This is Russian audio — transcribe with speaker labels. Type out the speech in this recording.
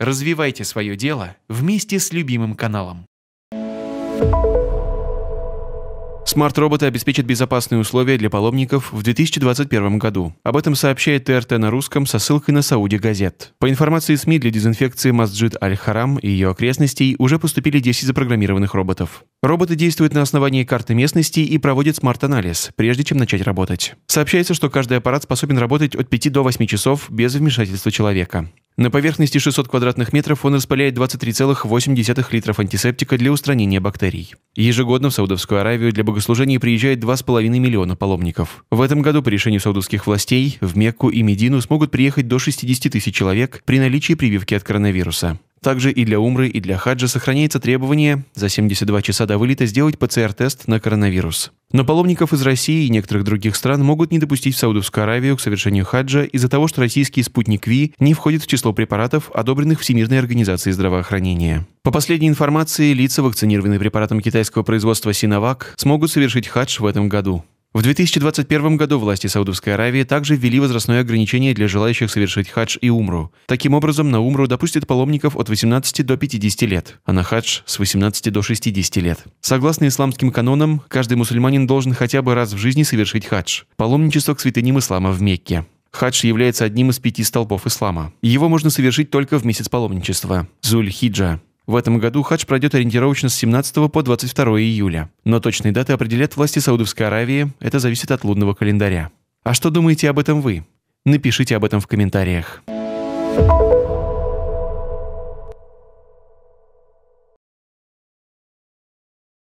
Speaker 1: Развивайте свое дело вместе с любимым каналом. Смарт-роботы обеспечат безопасные условия для паломников в 2021 году. Об этом сообщает ТРТ на русском со ссылкой на Сауди Газет. По информации СМИ, для дезинфекции Масджид Аль-Харам и ее окрестностей уже поступили 10 запрограммированных роботов. Роботы действуют на основании карты местности и проводят смарт-анализ, прежде чем начать работать. Сообщается, что каждый аппарат способен работать от 5 до 8 часов без вмешательства человека. На поверхности 600 квадратных метров он распыляет 23,8 литров антисептика для устранения бактерий. Ежегодно в Саудовскую Аравию для богослужений приезжает 2,5 миллиона паломников. В этом году по решению саудовских властей в Мекку и Медину смогут приехать до 60 тысяч человек при наличии прививки от коронавируса. Также и для умры, и для хаджа сохраняется требование за 72 часа до вылета сделать ПЦР-тест на коронавирус. Но паломников из России и некоторых других стран могут не допустить в Саудовскую Аравию к совершению хаджа из-за того, что российский спутник ВИ не входит в число препаратов, одобренных Всемирной организацией здравоохранения. По последней информации, лица, вакцинированные препаратом китайского производства Синовак, смогут совершить хадж в этом году. В 2021 году власти Саудовской Аравии также ввели возрастное ограничение для желающих совершить хадж и умру. Таким образом, на умру допустят паломников от 18 до 50 лет, а на хадж – с 18 до 60 лет. Согласно исламским канонам, каждый мусульманин должен хотя бы раз в жизни совершить хадж – паломничество к святыням ислама в Мекке. Хадж является одним из пяти столпов ислама. Его можно совершить только в месяц паломничества – Зуль-Хиджа. В этом году хадж пройдет ориентировочно с 17 по 22 июля. Но точные даты определят власти Саудовской Аравии, это зависит от лунного календаря. А что думаете об этом вы? Напишите об этом в комментариях.